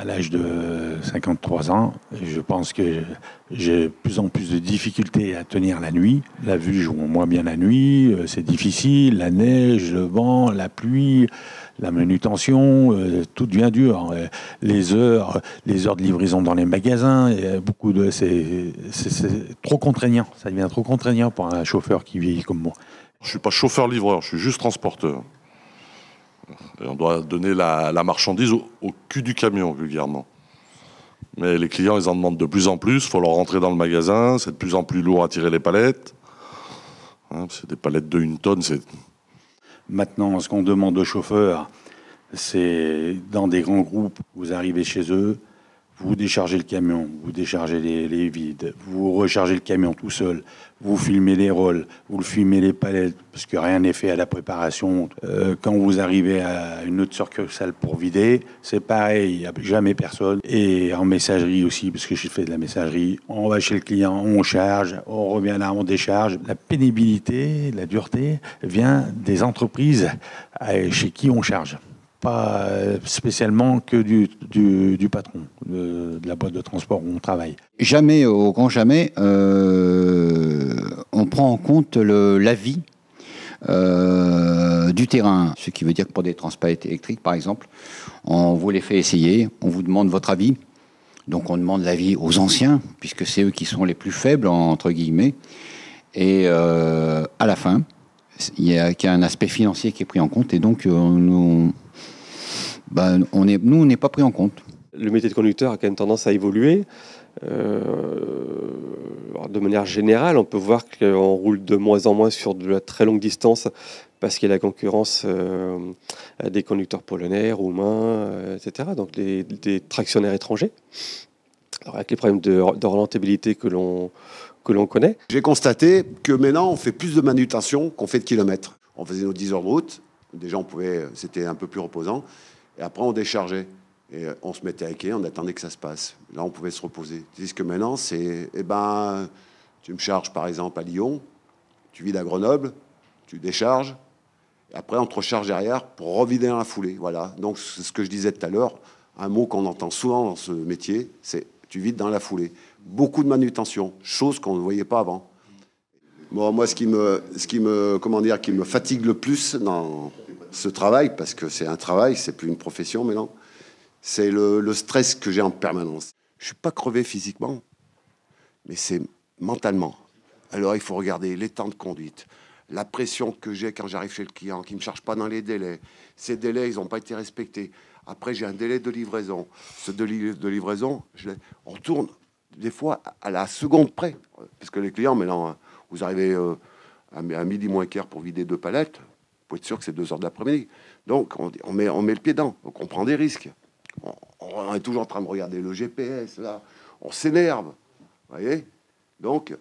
à l'âge de 53 ans, je pense que j'ai de plus en plus de difficultés à tenir la nuit. La vue joue moins bien la nuit, euh, c'est difficile, la neige, le vent, la pluie, la manutention, euh, tout devient dur. Euh, les heures, les heures de livraison dans les magasins, beaucoup de c'est trop contraignant. Ça devient trop contraignant pour un chauffeur qui vieillit comme moi. Je suis pas chauffeur livreur, je suis juste transporteur on doit donner la, marchandise au, cul du camion, régulièrement, Mais les clients, ils en demandent de plus en plus. Il faut leur rentrer dans le magasin. C'est de plus en plus lourd à tirer les palettes. Hein, c'est des palettes de une tonne. C'est... Maintenant, ce qu'on demande aux chauffeurs, c'est dans des grands groupes, vous arrivez chez eux, vous déchargez le camion, vous déchargez les, vides, vous rechargez le camion tout seul, vous filmez les rôles, vous le filmez les palettes, parce que rien n'est fait à la préparation. Euh, quand vous arrivez à une autre salle pour vider, c'est pareil, il n'y a jamais personne. Et en messagerie aussi, parce que je fais de la messagerie, on va chez le client, on charge, on revient là, on décharge. La pénibilité, la dureté vient des entreprises euh, chez qui on charge pas euh, spécialement que du, patron de, la boîte de transport où on travaille. Jamais, au grand jamais, euh, on prend en compte l'avis euh, du terrain. Ce qui veut dire que pour des transports électriques, par exemple, on vous les fait essayer, on vous demande votre avis. Donc on demande l'avis aux anciens, puisque c'est eux qui sont les plus faibles, entre guillemets. Et à la fin, il y, a, un aspect financier qui est pris en compte. Et donc, on ben, on nous, on n'est pas pris en compte. Le métier de conducteur a quand même tendance à évoluer. Euh, de manière générale, on peut voir qu'on roule de moins en moins sur de la très longue distance parce qu'il y a la concurrence euh, des conducteurs polonais, roumains, euh, etc. Donc des, tractionnaires étrangers. avec les problèmes de, de rentabilité que l'on que l'on connaît. J'ai constaté que maintenant on fait plus de manutention qu'on fait de kilomètres. On faisait nos 10 heures de route. Déjà on pouvait, c'était un peu plus reposant. Et après, on déchargeait. Et euh, on se mettait à quai, on attendait que ça se passe. Là, on pouvait se reposer. ce que maintenant, c'est, eh ben, tu me charges par exemple à Lyon, tu vides à Grenoble, tu décharges, et après on te recharge derrière pour revider dans la foulée. Voilà. Donc c'est ce que je disais tout à l'heure, un mot qu'on entend souvent dans ce métier, c'est tu vides dans la foulée. Beaucoup de manutention, chose qu'on ne voyait pas avant moi, ce qui me, ce qui me, comment dire, qui me fatigue le plus dans ce travail, parce que c'est un travail, c'est plus une profession mais non c'est le, le, stress que j'ai en permanence. Je suis pas crevé physiquement, mais c'est mentalement. Alors, il faut regarder les temps de conduite, la pression que j'ai quand j'arrive chez le client, qui me charge pas dans les délais. Ces délais, ils n'ont pas été respectés. Après, j'ai un délai de livraison. Ce délai de livraison, je on tourne des fois à la seconde près, parce que les clients, maintenant vous arrivez euh, à, midi moins quart pour vider deux palettes, vous pouvez être sûr que c'est deux heures de l'après-midi. Donc on, met, on met le pied dedans, on prend des risques. On, est toujours en train de regarder le GPS, là, on s'énerve. voyez Donc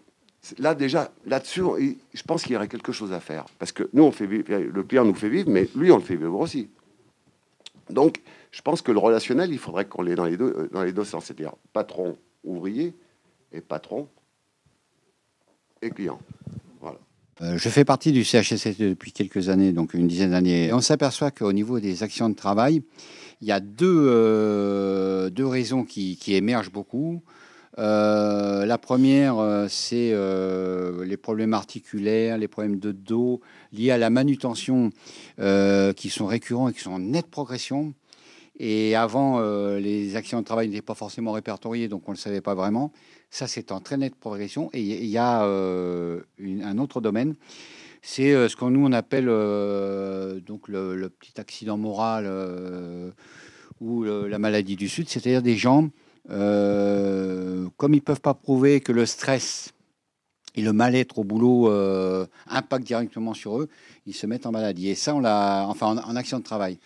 là déjà, là-dessus, je pense qu'il y aurait quelque chose à faire. Parce que nous, on fait vivre, le client nous fait vivre, mais lui, on le fait vivre aussi. Donc, je pense que le relationnel, il faudrait qu'on l'ait dans les deux, euh, dans les deux sens, c'est-à-dire patron ouvrier et patron clients. Euh, je fais partie du CHSCT depuis quelques années, donc une dizaine d'années. On s'aperçoit qu'au niveau des actions de travail, il y a deux, euh, deux raisons qui, émergent beaucoup. Euh, la première, c'est les problèmes articulaires, les problèmes de dos liés à la manutention qui sont récurrents et qui sont en nette progression. Et avant, les actions de travail n'étaient pas forcément répertoriées, donc on ne le savait pas vraiment. Ça, c'est en très nette progression. Et il y a euh, un autre domaine. C'est euh, ce qu'on nous on appelle euh, donc le, petit accident moral ou la maladie du Sud, c'est-à-dire des gens, comme ils ne peuvent pas prouver que le stress et le mal-être au boulot euh, directement sur eux, ils se mettent en maladie. Et ça, on l'a, enfin, en, action de travail.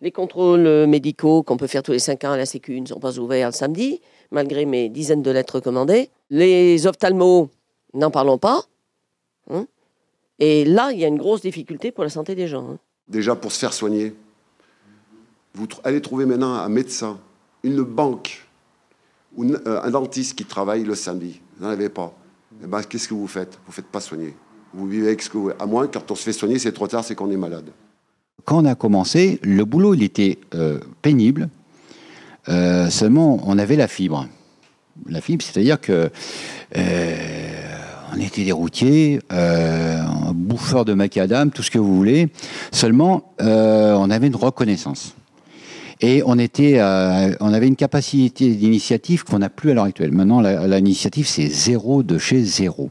Les contrôles médicaux qu'on peut faire tous les 5 ans à la Sécu ne sont pas ouverts le samedi malgré mes dizaines de lettres recommandées. Les ophtalmos, n'en parlons pas. Hein. et là, il y a une grosse difficulté pour la santé des gens. Hein. Déjà, pour se faire soigner, vous allez trouver maintenant un médecin, une banque, euh, un dentiste qui travaille le samedi. Vous n'en avez pas. Eh ben, qu'est-ce que vous faites Vous ne faites pas soigner. Vous vivez avec ce que vous... À moins, quand on se fait soigner, c'est trop tard, c'est qu'on est malade. Quand on a commencé, le boulot, il était euh, pénible, euh, seulement, on avait la fibre. La fibre, c'est-à-dire que euh, on était des routiers, euh, bouffeurs de macadam, tout ce que vous voulez. Seulement, on avait une reconnaissance. Et on était, on avait une capacité d'initiative qu'on n'a plus à l'heure actuelle. Maintenant, l'initiative, c'est zéro de chez zéro.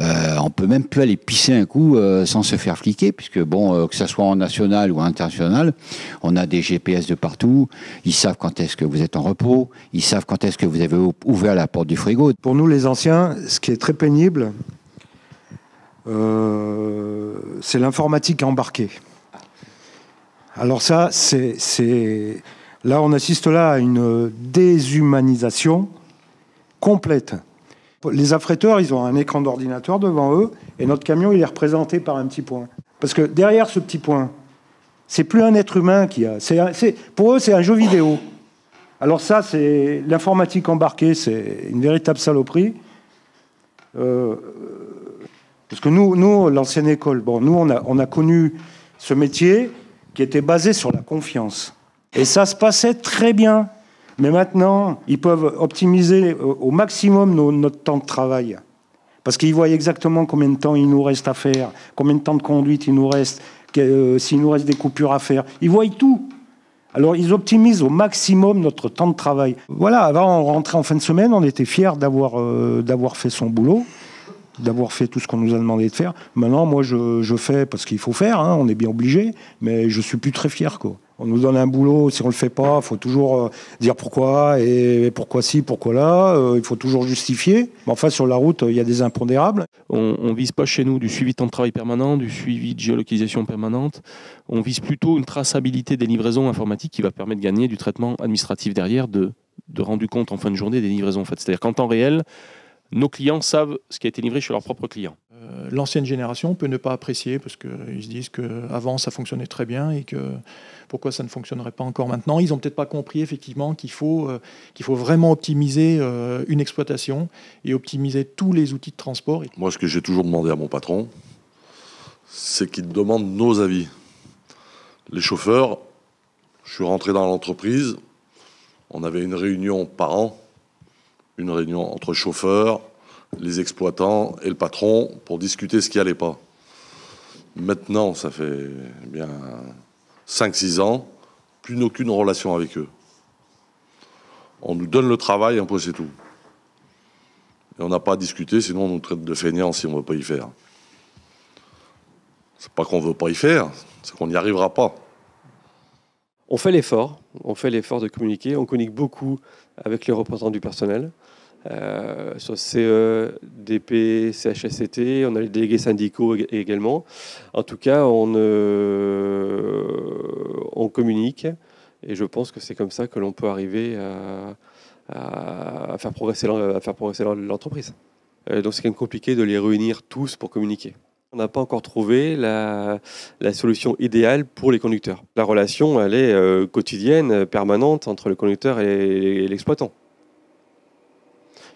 Euh, on peut même plus aller pisser un coup euh, sans se faire fliquer, puisque bon, euh, que ce soit en national ou international, on a des GPS de partout. Ils savent quand est-ce que vous êtes en repos. Ils savent quand est-ce que vous avez ouvert la porte du frigo. Pour nous, les anciens, ce qui est très pénible, c'est l'informatique embarquée. Alors ça, c'est là, on assiste là à une déshumanisation complète. Les affréteurs, ils ont un écran d'ordinateur devant eux, et notre camion, il est représenté par un petit point. Parce que derrière ce petit point, c'est plus un être humain qui a. pour eux, c'est un jeu vidéo. Alors ça, c'est l'informatique embarquée, c'est une véritable saloperie. Euh, parce que nous, nous l'ancienne école, bon, nous, on on a connu ce métier qui était basé sur la confiance. Et ça se passait très bien. Mais maintenant, ils peuvent optimiser euh, au maximum notre temps de travail. Parce qu'ils voient exactement combien de temps il nous reste à faire, combien de temps de conduite il nous reste, euh, s'il nous reste des coupures à faire. Ils voient tout. Alors ils optimisent au maximum notre temps de travail. Voilà, avant on rentrait en fin de semaine, on était fiers d'avoir euh, fait son boulot, d'avoir fait tout ce qu'on nous a demandé de faire. Maintenant, moi je, fais parce qu'il faut faire, hein, on est bien obligé, mais je suis plus très fier. Quoi on nous donne un boulot, si on le fait pas, il faut toujours euh, dire pourquoi et pourquoi si, pourquoi là. Euh, il faut toujours justifier. Mais enfin, sur la route, il y a des impondérables. On, ne vise pas chez nous du suivi de temps de travail permanent, du suivi de géolocalisation permanente. On vise plutôt une traçabilité des livraisons informatiques qui va permettre de gagner du traitement administratif derrière, de, de rendu compte en fin de journée des livraisons faites. C'est-à-dire qu'en temps réel, nos clients savent ce qui a été livré chez leurs propres clients. Euh, l'ancienne génération peut ne pas apprécier parce qu'ils se disent qu'avant ça fonctionnait très bien et que pourquoi ça ne fonctionnerait pas encore maintenant. Ils n'ont peut-être pas compris effectivement qu'il faut, euh, qu'il faut vraiment optimiser euh, une exploitation et optimiser tous les outils de transport. Moi, ce que j'ai toujours demandé à mon patron, c'est qu'il demande nos avis. Les chauffeurs, je suis rentré dans l'entreprise, on avait une réunion par an, une réunion entre chauffeurs, les exploitants et le patron pour discuter ce qui n'allait pas. Maintenant, ça fait eh bien 5-6 ans, plus aucune relation avec eux. On nous donne le travail, un peu c'est tout. Et on n'a pas à discuter, sinon on nous traite de fainéants si on ne veut pas y faire. C'est pas qu'on ne veut pas y faire, c'est qu'on n'y arrivera pas. On fait l'effort, on fait l'effort de communiquer, on communique beaucoup avec les représentants du personnel euh, sur CE, DP, CHSCT, on a les délégués syndicaux également. En tout cas, on, euh, on communique et je pense que c'est comme ça que l'on peut arriver à, à faire progresser l'entreprise. Euh, donc c'est quand même compliqué de les réunir tous pour communiquer. On n'a pas encore trouvé la, la, solution idéale pour les conducteurs. La relation, elle est euh, quotidienne, permanente entre le conducteur et l'exploitant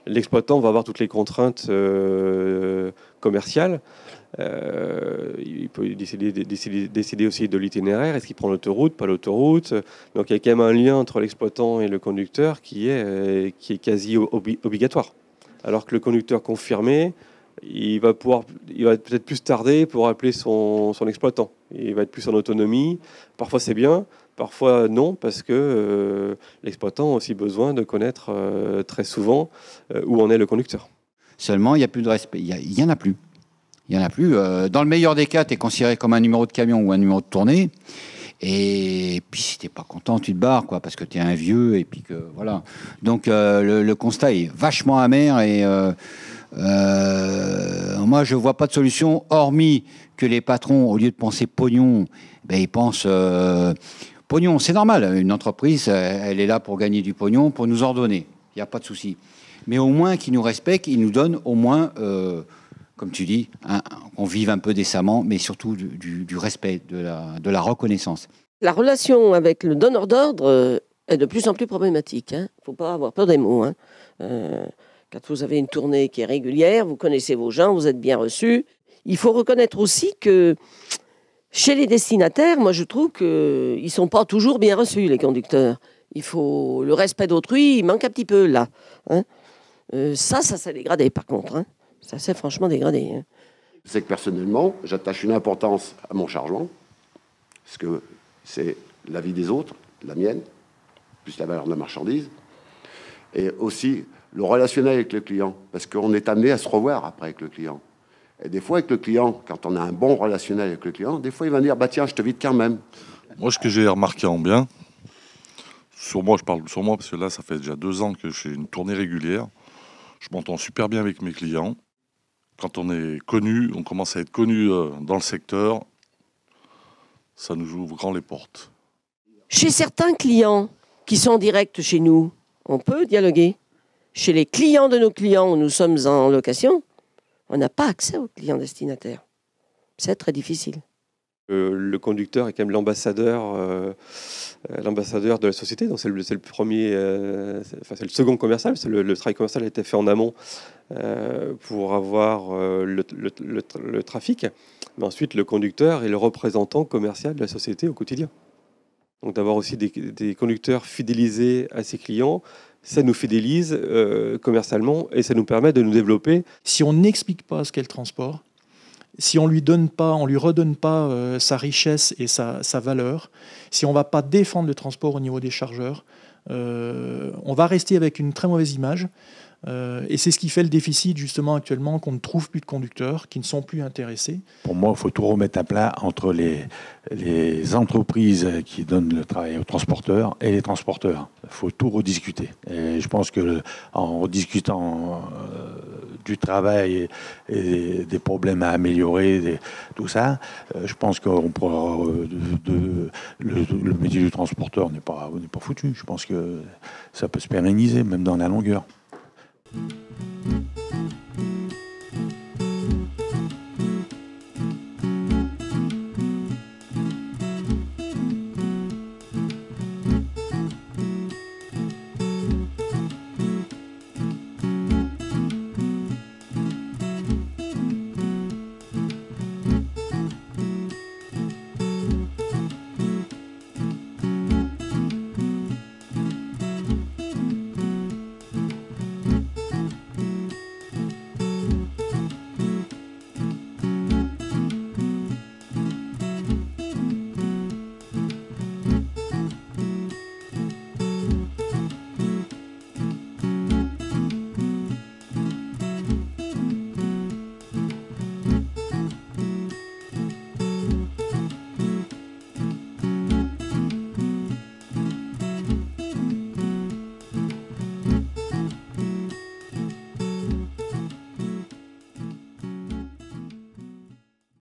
l'exploitant va avoir toutes les contraintes euh, commerciales. Euh, il peut décider, aussi de l'itinéraire. Est-ce qu'il prend l'autoroute, pas l'autoroute Donc il y a quand même un lien entre l'exploitant et le conducteur qui est, quasi obligatoire. Alors que le conducteur confirmé, il va, pouvoir, il va peut-être plus tarder pour appeler son, son exploitant. Il va être plus en autonomie. Parfois c'est bien, Parfois non, parce que euh, l'exploitant a aussi besoin de connaître euh, très souvent euh, où en est le conducteur. Seulement, il n'y a plus de respect. Il n'y en a plus. Il en a plus. dans le meilleur des cas, tu es considéré comme un numéro de camion ou un numéro de tournée. Et puis si t'es pas content, tu te barres, quoi, parce que tu t'es un vieux et puis que voilà. Donc le, constat est vachement amer et moi je vois pas de solution hormis que les patrons, au lieu de penser pognon, ben ils pensent Pognon, c'est normal. Une entreprise, elle est là pour gagner du pognon, pour nous ordonner. Il n'y a pas de souci. Mais au moins qu'ils nous respectent, qu'ils nous donnent au moins, euh, comme tu dis, qu'on vive un peu décemment, mais surtout du, respect, de la, de la, reconnaissance. La relation avec le donneur d'ordre euh, est de plus en plus problématique. Il hein. ne faut pas avoir peur des mots. Hein. Euh, quand vous avez une tournée qui est régulière, vous connaissez vos gens, vous êtes bien reçus. Il faut reconnaître aussi que chez les destinataires, moi je trouve qu'ils euh, ne sont pas toujours bien reçus, les conducteurs. Il faut le respect d'autrui, il manque un petit peu là. Hein. Euh, ça, ça s'est dégradé par contre. Hein. ça s'est franchement dégradé. Hein. c'est que personnellement, j'attache une importance à mon chargement, parce que c'est la vie des autres, la mienne, plus la valeur de la marchandise, et aussi le relationnel avec le client, parce qu'on est amené à se revoir après avec le client. Et des fois, avec le client, quand on a un bon relationnel avec le client, des fois, il va dire bah, Tiens, je te vide quand même. Moi, ce que j'ai remarqué en bien, sur moi, je parle sur moi, parce que là, ça fait déjà deux ans que j'ai une tournée régulière. Je m'entends super bien avec mes clients. Quand on est connu, on commence à être connu euh, dans le secteur, ça nous ouvre grand les portes. Chez certains clients qui sont en direct chez nous, on peut dialoguer. Chez les clients de nos clients où nous sommes en location, on n'a pas accès aux clients destinataires. C'est très difficile. Euh, le conducteur est quand même l'ambassadeur, euh, euh, l'ambassadeur de la société. Donc c'est le, premier, second commercial. le, travail commercial a été fait en amont pour avoir le, trafic. Mais ensuite, le conducteur est le représentant commercial de la société au quotidien. Donc d'avoir aussi des, des, conducteurs fidélisés à ses clients ça nous fidélise euh, commercialement et ça nous permet de nous développer. Si on n'explique pas ce qu'est le transport, si on lui donne pas, on lui redonne pas euh, sa richesse et sa, valeur, si on ne va pas défendre le transport au niveau des chargeurs, euh, on va rester avec une très mauvaise image. Euh, et c'est ce qui fait le déficit justement actuellement qu'on ne trouve plus de conducteurs qui ne sont plus intéressés. Pour moi, il faut tout remettre à plat entre les, entreprises qui donnent le travail aux transporteurs et les transporteurs. Il faut tout rediscuter. Et je pense que en rediscutant euh, du travail et, des problèmes à améliorer, tout ça, euh, je pense qu'on pourra le, métier du transporteur n'est pas, pas foutu. Je pense que ça peut se pérenniser même dans la longueur. Mm-hmm.